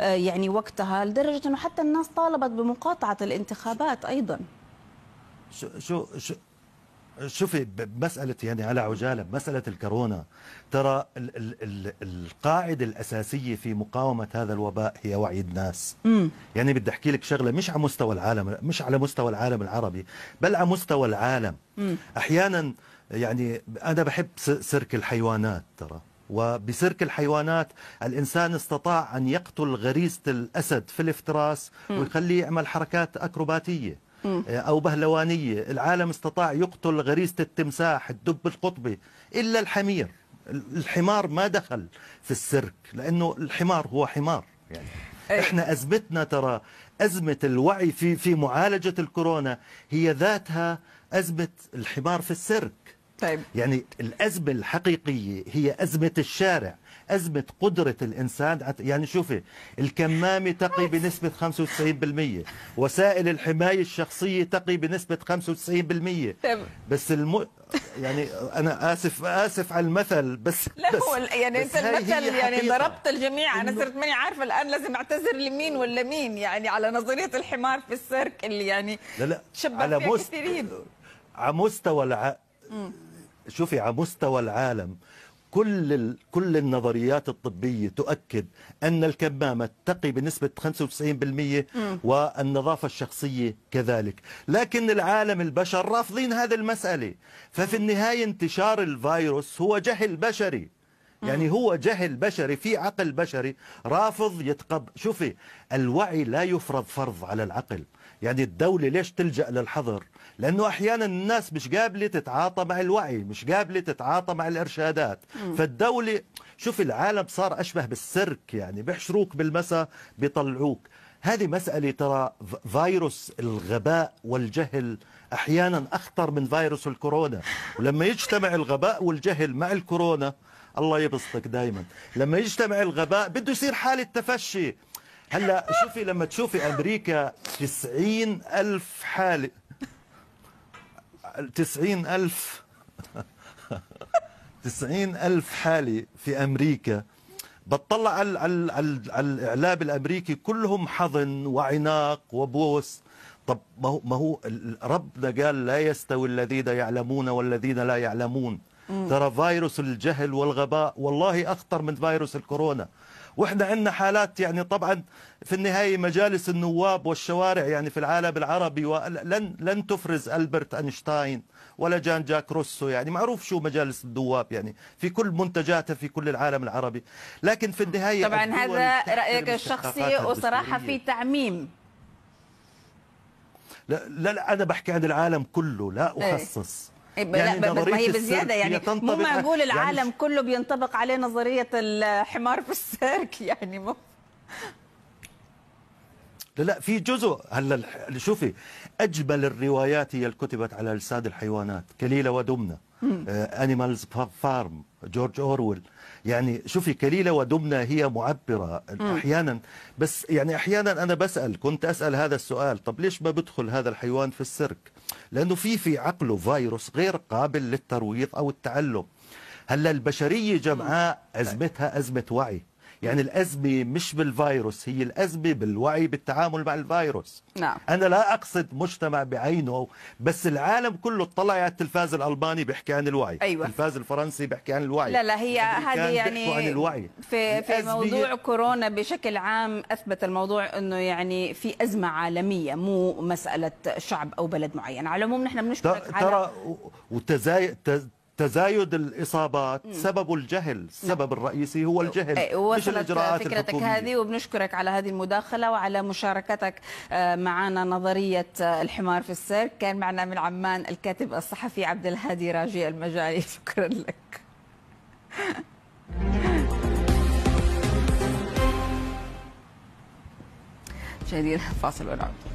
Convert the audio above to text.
آه، يعني وقتها لدرجة أنه حتى الناس طالبت بمقاطعة الانتخابات أيضا شو شو شو شوفي مسألة يعني على عجالة مسألة الكورونا ترى ال ال ال القاعدة الأساسية في مقاومة هذا الوباء هي وعي الناس مم. يعني بدي أحكي لك شغلة مش على مستوى العالم مش على مستوى العالم العربي بل على مستوى العالم مم. أحيانا يعني أنا بحب سيرك الحيوانات ترى وبسرك الحيوانات الإنسان استطاع أن يقتل غريزة الأسد في الافتراس ويخليه يعمل حركات أكروباتية آه، أو بهلوانية العالم استطاع يقتل غريزة التمساح الدب القطبي إلا الحمير الحمار ما دخل في السيرك لأنه الحمار هو حمار يعني احنا أزمتنا ترى أزمة الوعي في في معالجة الكورونا هي ذاتها أزمة الحمار في السيرك طيب. يعني الأزمة الحقيقية هي أزمة الشارع أزمة قدرة الإنسان يعني شوفي الكمامة تقي بنسبة 95% وسائل الحماية الشخصية تقي بنسبة 95% طيب. بس الم... يعني أنا آسف آسف على المثل بس لا بس هو يعني أنت المثل يعني ضربت الجميع أنا صرت ماني عارفة الآن لازم أعتذر لمين ولا مين يعني على نظرية الحمار في السيرك اللي يعني لا لا على مست... كثيرين على مستوى الع... شوفي على مستوى العالم كل كل النظريات الطبيه تؤكد ان الكمامه تقي بنسبه 95% والنظافه الشخصيه كذلك، لكن العالم البشر رافضين هذه المساله، ففي النهايه انتشار الفيروس هو جهل بشري. يعني هو جهل بشري في عقل بشري رافض يتقب شوفي الوعي لا يفرض فرض على العقل يعني الدولة ليش تلجأ للحظر لأنه أحيانا الناس مش قابلة تتعاطى مع الوعي مش قابلة تتعاطى مع الإرشادات فالدولة شوف العالم صار أشبه بالسرك يعني بيحشروك بالمساء بيطلعوك هذه مسألة ترى فيروس الغباء والجهل أحيانا أخطر من فيروس الكورونا ولما يجتمع الغباء والجهل مع الكورونا الله يبسطك دائما لما يجتمع الغباء بده يصير حالة تفشي هلا شوفي لما تشوفي امريكا 90 الف حاله 90 الف 90 الف حاله في امريكا بتطلع على, على, على, الاعلام الامريكي كلهم حضن وعناق وبوس طب ما هو ما هو ربنا قال لا يستوي الذين يعلمون والذين لا يعلمون ترى فيروس الجهل والغباء والله أخطر من فيروس الكورونا واحنا عندنا حالات يعني طبعا في النهايه مجالس النواب والشوارع يعني في العالم العربي لن لن تفرز البرت اينشتاين ولا جان جاك روسو يعني معروف شو مجالس النواب يعني في كل منتجاتها في كل العالم العربي لكن في النهايه طبعا هذا رايك الشخصي وصراحه في تعميم لا لا انا بحكي عن العالم كله لا إيه. اخصص إيه، يعني لا نظريه هي بزياده يعني مو معقول يعني العالم يعني كله بينطبق عليه نظريه الحمار في السيرك يعني مو لا لا في جزء هلا شوفي اجمل الروايات هي اللي كتبت على اجساد الحيوانات كليله ودمنه انيمالز فارم جورج اورويل يعني شوفي كليله ودمنه هي معبره احيانا بس يعني احيانا انا بسال كنت اسال هذا السؤال طب ليش ما بدخل هذا الحيوان في السيرك لانه في في عقله فيروس غير قابل للترويض او التعلم هلا البشريه جمعاء ازمتها ازمه وعي يعني الأزمة مش بالفيروس هي الأزمة بالوعي بالتعامل مع الفيروس نعم. أنا لا أقصد مجتمع بعينه بس العالم كله اطلع على التلفاز الالماني بيحكي عن الوعي أيوة. التلفاز الفرنسي بيحكي عن الوعي لا لا هي هذه يعني عن الوعي. في, في موضوع كورونا بشكل عام أثبت الموضوع أنه يعني في أزمة عالمية مو مسألة شعب أو بلد معين على العموم نحن بنشكرك على ترى وتزايد تزايد الإصابات سبب الجهل السبب نعم. الرئيسي هو الجهل مش الإجراءات فكرتك الحكومية. هذه وبنشكرك على هذه المداخلة وعلى مشاركتك آه، معنا نظرية آه، الحمار في السير كان معنا من عمان الكاتب الصحفي عبد الهادي راجي المجالي شكرا لك مشاهدينا فاصل ونعود